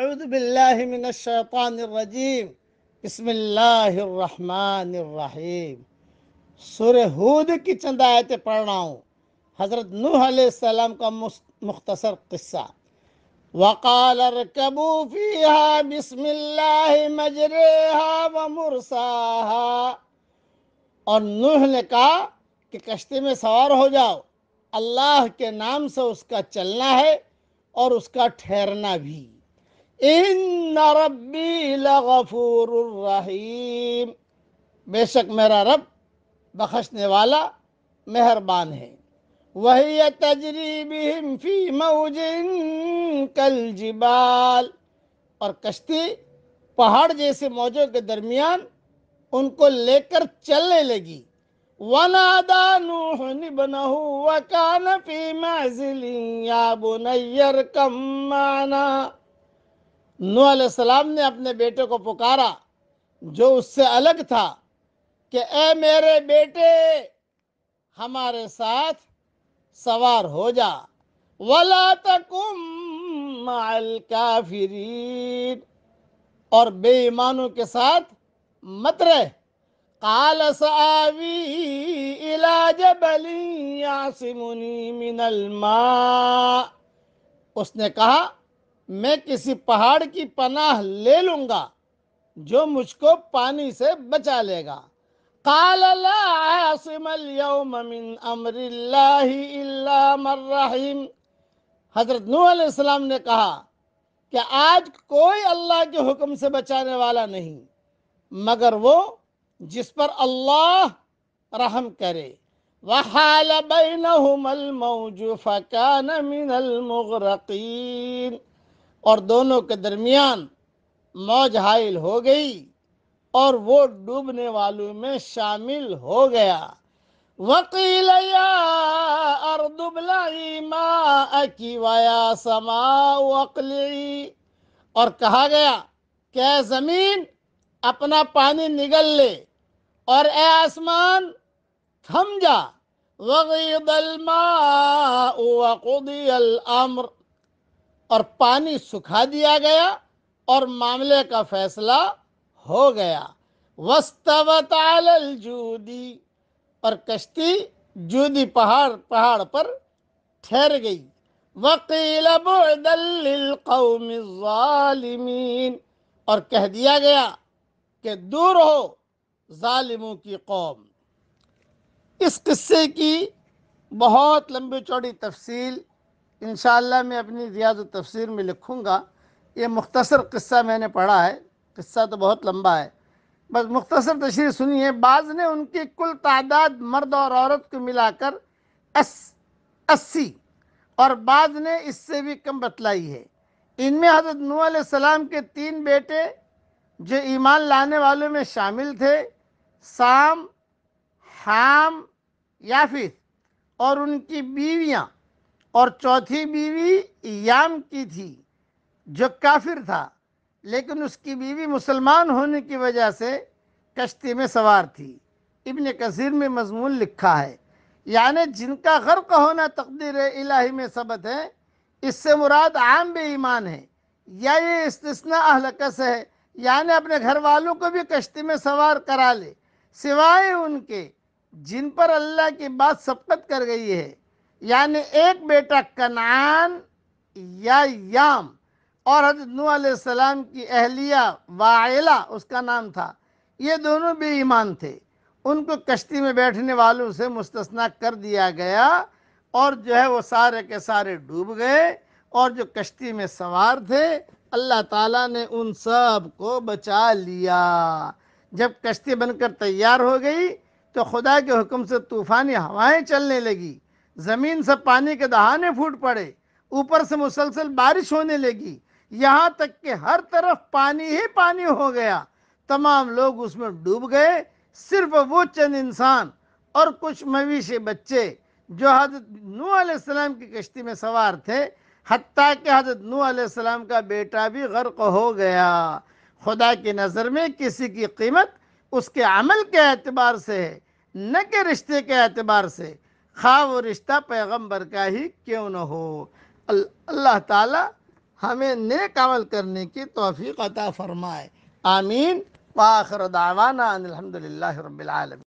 اعوذ باللہ من الشیطان الرجیم بسم اللہ الرحمن الرحیم سورہ ہود کی چند آیتیں رہا ہوں حضرت نوح علیہ السلام کا مختصر قصہ وقال کبوفی فیہا بسم اللہ مجر ومرساہا اور نوح نے کہا کہ کشتی میں سوار ہو جاؤ اللہ کے نام سے اس کا چلنا ہے اور اس کا ٹھہرنا بھی ان ربی لغفور الرحیم بے شک میرا رب بخشنے والا مہربان ہے وہی فی موج کل جبال اور کشتی پہاڑ جیسے موجوں کے درمیان ان کو لے کر چلنے لگی ونا دانونی بنوا کان پی مزلیا بن مَعْنَا نو علیہ السلام نے اپنے بیٹے کو پکارا جو اس سے الگ تھا کہ اے میرے بیٹے ہمارے ساتھ سوار ہو جا الْكَافِرِينَ اور بے ایمانوں کے ساتھ مت رہ قَالَ سَعَوِي إِلَى جَبَلٍ يَعْسِمُنِي من الْمَاءِ اس نے کہا میں کسی پہاڑ کی پناہ لے لوں گا جو مجھ کو پانی سے بچا لے گا قال لا عاصم الیوم من امر اللہ الا من رحم حضرت نوح علیہ السلام نے کہا کہ آج کوئی اللہ کے حکم سے بچانے والا نہیں مگر وہ جس پر اللہ رحم کرے وَحَالَ بَيْنَهُمَ الْمَوْجُ فَكَانَ مِنَ الْمُغْرَقِينَ اور دونوں کے درمیان موج حائل ہو گئی اور وہ ڈوبنے والوں میں شامل ہو گیا وکیل یا ارد بلائی ما اکی ویا سما وکلی اور کہا گیا کہ اے زمین اپنا پانی نگل لے اور اے آسمان تھم جا وغیض الماء وقضی الامر اور پانی سکھا دیا گیا اور معاملے کا فیصلہ ہو گیا الجودی اور کشتی جودی پہاڑ پہاڑ پر ٹھہر گئی وکیل للقوم الظالمین اور کہہ دیا گیا کہ دور ہو ظالموں کی قوم اس قصے کی بہت لمبی چوڑی تفصیل انشاءاللہ میں اپنی ریاض و تفسیر میں لکھوں گا یہ مختصر قصہ میں نے پڑھا ہے قصہ تو بہت لمبا ہے بس مختصر تشریح سنی ہے بعض نے ان کی کل تعداد مرد اور عورت کو ملا کر اس اسی اور بعض نے اس سے بھی کم بتلائی ہے ان میں حضرت نو علیہ السلام کے تین بیٹے جو ایمان لانے والوں میں شامل تھے سام حام یافر اور ان کی بیویاں اور چوتھی بیوی یام کی تھی جو کافر تھا لیکن اس کی بیوی مسلمان ہونے کی وجہ سے کشتی میں سوار تھی ابن کثیر میں مضمون لکھا ہے یعنی جن کا غرق ہونا تقدیر الہی میں ثبت ہے اس سے مراد عام بے ایمان ہے یا یہ اہل اہلکس ہے یعنی اپنے گھر والوں کو بھی کشتی میں سوار کرا لے سوائے ان کے جن پر اللہ کی بات سبقت کر گئی ہے یعنی ایک بیٹا کنعان یا یام اور حضرت علیہ السلام کی اہلیہ واعلہ اس کا نام تھا یہ دونوں بے ایمان تھے ان کو کشتی میں بیٹھنے والوں سے مستثنا کر دیا گیا اور جو ہے وہ سارے کے سارے ڈوب گئے اور جو کشتی میں سوار تھے اللہ تعالیٰ نے ان سب کو بچا لیا جب کشتی بن کر تیار ہو گئی تو خدا کے حکم سے طوفانی ہوائیں چلنے لگیں زمین سے پانی کے دہانے پھوٹ پڑے اوپر سے مسلسل بارش ہونے لگی یہاں تک کہ ہر طرف پانی ہی پانی ہو گیا تمام لوگ اس میں ڈوب گئے صرف وہ چند انسان اور کچھ مویشی بچے جو حضرت نو علیہ السلام کی کشتی میں سوار تھے حتیٰ کہ حضرت نو علیہ السلام کا بیٹا بھی غرق ہو گیا خدا کی نظر میں کسی کی قیمت اس کے عمل کے اعتبار سے ہے نہ کہ رشتے کے اعتبار سے خواب و رشتہ پیغمبر کا ہی کیوں نہ ہو اللہ تعالی ہمیں نیک عمل کرنے کی توفیق عطا فرمائے آمین وآخر دعوانا ان الحمدللہ رب العالمین